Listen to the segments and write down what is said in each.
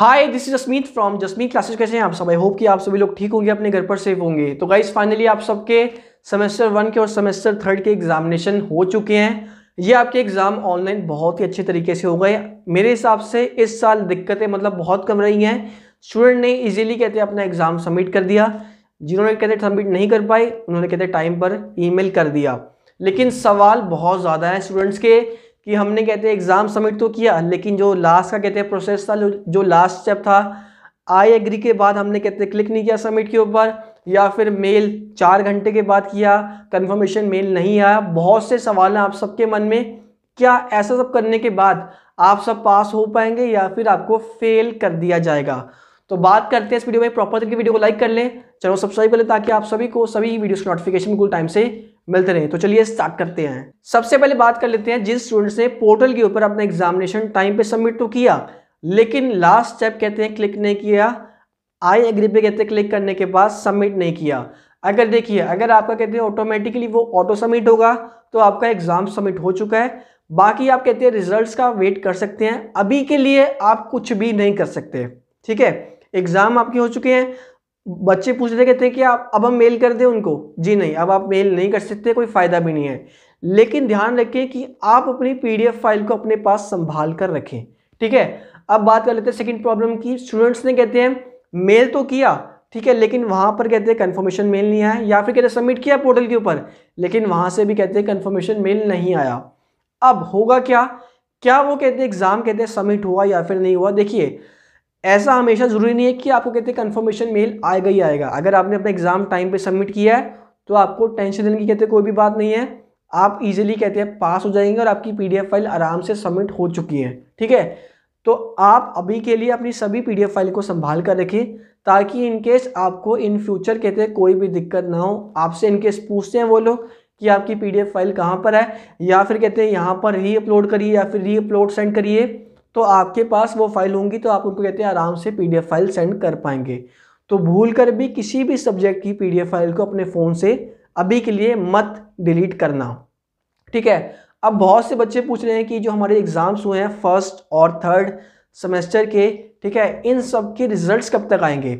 hi this is Jasmeet from Jasmeet classes कैसे हैं आप सब आई होप कि आप सभी लोग ठीक होंगे अपने घर पर सेफ होंगे तो गाइज फाइनली आप सबके सेमेस्टर वन के और सेमेस्टर थर्ड के एग्जामिनेशन हो चुके हैं ये आपके एग्ज़ाम ऑनलाइन बहुत ही अच्छे तरीके से हो गए मेरे हिसाब से इस साल दिक्कतें मतलब बहुत कम रही हैं स्टूडेंट ने ईजिली कहते अपना एग्ज़ाम सबमिट कर दिया जिन्होंने कहते सबमिट नहीं कर पाए उन्होंने कहते टाइम पर ईमेल कर दिया लेकिन सवाल बहुत ज़्यादा है स्टूडेंट्स के कि हमने कहते हैं एग्ज़ाम सबमिट तो किया लेकिन जो लास्ट का कहते हैं प्रोसेस था जो लास्ट स्टेप था आई एग्री के बाद हमने कहते हैं क्लिक नहीं किया सबमिट के ऊपर या फिर मेल चार घंटे के बाद किया कंफर्मेशन मेल नहीं आया बहुत से सवाल हैं आप सबके मन में क्या ऐसा सब करने के बाद आप सब पास हो पाएंगे या फिर आपको फेल कर दिया जाएगा तो बात करते हैं इस वीडियो में प्रॉपर तरीके वीडियो को लाइक कर लें चलो सब्सक्राइब कर लें ताकि आप सभी को सभी वीडियोस की नोटिफिकेशन बिल्कुल टाइम से मिलते रहे तो चलिए स्टार्ट करते हैं सबसे पहले बात कर लेते हैं जिस स्टूडेंट्स ने पोर्टल के ऊपर अपना एग्जामिनेशन टाइम पे सबमिट तो किया लेकिन लास्ट स्टेप कहते हैं क्लिक नहीं किया आई एग्री पे कहते हैं क्लिक करने के बाद सबमिट नहीं किया अगर देखिए अगर आपका कहते हैं ऑटोमेटिकली वो ऑटो सबमिट होगा तो आपका एग्जाम सबमिट हो चुका है बाकी आप कहते हैं रिजल्ट्स का वेट कर सकते हैं अभी के लिए आप कुछ भी नहीं कर सकते ठीक है एग्ज़ाम आपके हो चुके हैं बच्चे पूछ रहे कहते हैं कि आप अब हम मेल कर दें उनको जी नहीं अब आप मेल नहीं कर सकते कोई फ़ायदा भी नहीं है लेकिन ध्यान रखें कि आप अपनी पीडीएफ फाइल को अपने पास संभाल कर रखें ठीक है अब बात कर लेते हैं सेकंड प्रॉब्लम की स्टूडेंट्स ने कहते हैं मेल तो किया ठीक है लेकिन वहां पर कहते हैं कन्फर्मेशन मेल नहीं आया या फिर कहते सबमिट किया पोर्टल के ऊपर लेकिन वहां से भी कहते हैं कन्फर्मेशन मेल नहीं आया अब होगा क्या क्या वो कहते हैं एग्ज़ाम कहते हैं सबमिट हुआ या फिर नहीं हुआ देखिए ऐसा हमेशा ज़रूरी नहीं है कि आपको कहते हैं कन्फर्मेशन मेल आएगा ही आएगा अगर आपने अपना एग्ज़ाम टाइम पे सबमिट किया है तो आपको टेंशन लेने की कहते कोई भी बात नहीं है आप इजीली कहते हैं पास हो जाएंगे और आपकी पीडीएफ फाइल आराम से सबमिट हो चुकी है ठीक है तो आप अभी के लिए अपनी सभी पी फाइल को संभाल कर रखें ताकि इनकेस आपको इन फ्यूचर कहते हैं कोई भी दिक्कत ना हो आपसे इनकेस पूछते हैं वो लोग कि आपकी पीडीएफ फाइल कहाँ पर है या फिर कहते हैं यहाँ पर री अपलोड करिए या फिर री अपलोड सेंड करिए तो आपके पास वो फाइल होंगी तो आप उनको कहते हैं आराम से पीडीएफ फाइल सेंड कर पाएंगे तो भूल कर भी किसी भी सब्जेक्ट की पीडीएफ फाइल को अपने फ़ोन से अभी के लिए मत डिलीट करना ठीक है अब बहुत से बच्चे पूछ रहे हैं कि जो हमारे एग्ज़ाम्स हुए हैं फर्स्ट और थर्ड सेमेस्टर के ठीक है इन सब के रिज़ल्ट कब तक आएंगे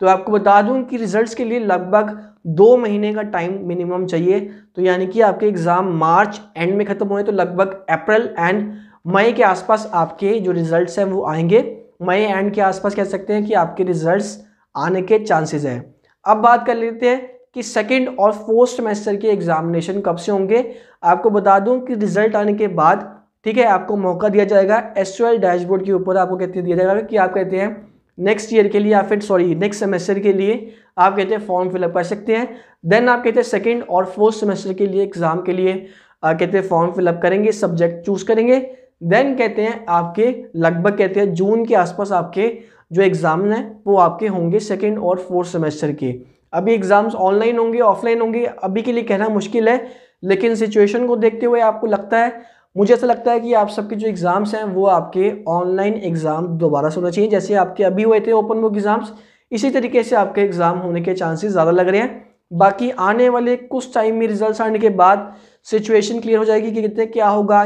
तो आपको बता दूं कि रिजल्ट के लिए लगभग दो महीने का टाइम मिनिमम चाहिए तो यानी कि आपके एग्ज़ाम मार्च एंड में ख़त्म हुए तो लगभग अप्रैल एंड मई के आसपास आपके जो रिजल्ट्स हैं वो आएंगे मई एंड के आसपास कह सकते हैं कि आपके रिजल्ट्स आने के चांसेस हैं अब बात कर लेते हैं कि सेकंड और फोर्थ सेमेस्टर के एग्जामिनेशन कब से होंगे आपको बता दूं कि रिजल्ट आने के बाद ठीक है आपको मौका दिया जाएगा एस डैशबोर्ड के ऊपर आपको कहते दिया जाएगा कि आप कहते हैं नेक्स्ट ईयर के लिए या फिर सॉरी नेक्स्ट सेमेस्टर के लिए आप कहते हैं फॉर्म फिलअप कर सकते हैं देन आप कहते हैं सेकेंड और फोर्थ सेमेस्टर के लिए एग्ज़ाम के लिए आ, कहते हैं फॉर्म फिलअप करेंगे सब्जेक्ट चूज़ करेंगे देन कहते हैं आपके लगभग कहते हैं जून के आसपास आपके जो एग्ज़ाम हैं वो आपके होंगे सेकेंड और फोर्थ सेमेस्टर के अभी एग्ज़ाम्स ऑनलाइन होंगे ऑफलाइन होंगे अभी के लिए कहना मुश्किल है लेकिन सिचुएशन को देखते हुए आपको लगता है मुझे ऐसा लगता है कि आप सबके जो एग्ज़ाम्स हैं वो आपके ऑनलाइन एग्ज़ाम दोबारा से होना चाहिए जैसे आपके अभी हुए थे ओपन बुक एग्ज़ाम्स इसी तरीके से आपके एग्ज़ाम होने के चांसेस ज़्यादा लग रहे हैं बाकी आने वाले कुछ टाइम में रिजल्ट आने के बाद सिचुएशन क्लियर हो जाएगी कि कितने क्या होगा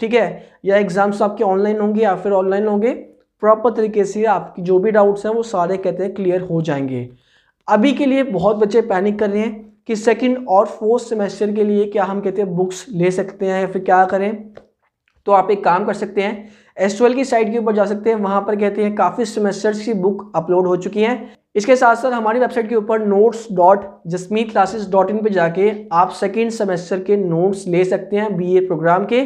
ठीक है या एग्जाम्स तो आपके ऑनलाइन होंगे या फिर ऑनलाइन होंगे प्रॉपर तरीके से आपकी जो भी डाउट्स हैं वो सारे कहते हैं क्लियर हो जाएंगे अभी के लिए बहुत बच्चे पैनिक कर रहे हैं कि सेकंड और फोर्थ सेमेस्टर के लिए क्या हम कहते हैं बुक्स ले सकते हैं या फिर क्या करें तो आप एक काम कर सकते हैं एस की साइट के ऊपर जा सकते हैं वहाँ पर कहते हैं काफ़ी सेमेस्टर्स की बुक अपलोड हो चुकी हैं इसके साथ साथ हमारी वेबसाइट के ऊपर notes dot Jasmeet classes dot in पर जाके आप सेकेंड सेमेस्टर के नोट्स ले सकते हैं बीए प्रोग्राम के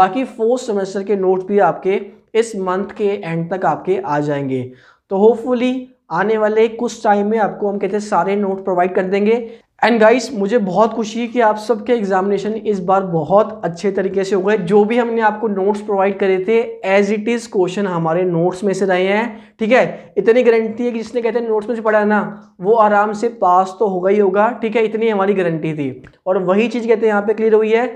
बाकी फोर्थ सेमेस्टर के नोट्स भी आपके इस मंथ के एंड तक आपके आ जाएंगे तो होपफुली आने वाले कुछ टाइम में आपको हम कहते हैं सारे नोट प्रोवाइड कर देंगे एंड गाइस मुझे बहुत खुशी है कि आप सबके एग्जामिनेशन इस बार बहुत अच्छे तरीके से हो गए जो भी हमने आपको नोट्स प्रोवाइड करे थे एज इट इज़ क्वेश्चन हमारे नोट्स में से रहे हैं ठीक है इतनी गारंटी है कि जिसने कहते हैं नोट्स में से पढ़ा है ना वो आराम से पास तो होगा ही होगा ठीक है इतनी हमारी गारंटी थी और वही चीज़ कहते हैं यहाँ पर क्लियर हुई है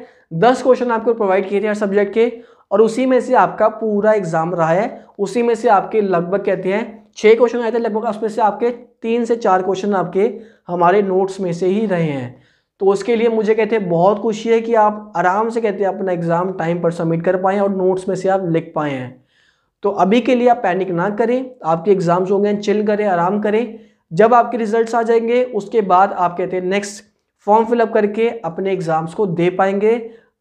दस क्वेश्चन आपको प्रोवाइड किए थे हर सब्जेक्ट के और उसी में से आपका पूरा एग्ज़ाम रहा है उसी में से आपके लगभग कहते हैं छः क्वेश्चन आए थे लगभग उसमें से आपके तीन से चार क्वेश्चन आपके हमारे नोट्स में से ही रहे हैं तो उसके लिए मुझे कहते हैं बहुत खुशी है कि आप आराम से कहते हैं अपना एग्ज़ाम टाइम पर सबमिट कर पाएँ और नोट्स में से आप लिख पाए हैं तो अभी के लिए आप पैनिक ना करें आपके एग्ज़ाम्स हो गए चिल करें आराम करें जब आपके रिजल्ट्स आ जाएंगे उसके बाद आप कहते हैं नेक्स्ट फॉर्म फिलअप करके अपने एग्ज़ाम्स को दे पाएंगे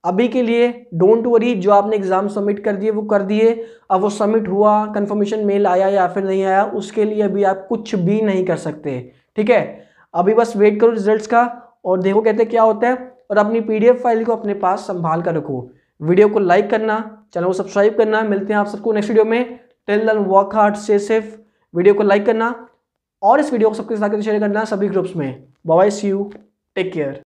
अभी के लिए डोंट वरी जो आपने एग्ज़ाम सबमिट कर दिए वो कर दिए अब वो सबमिट हुआ कंफर्मेशन मेल आया या फिर नहीं आया उसके लिए अभी आप कुछ भी नहीं कर सकते ठीक है अभी बस वेट करो रिजल्ट्स का और देखो कहते क्या होता है और अपनी पीडीएफ फाइल को अपने पास संभाल कर रखो वीडियो को लाइक करना चैनल को सब्सक्राइब करना मिलते हैं आप सबको नेक्स्ट वीडियो में till then work hard stay safe video को लाइक करना और इस वीडियो को सबके साथ शेयर करना सभी ग्रुप्स में bye see you take care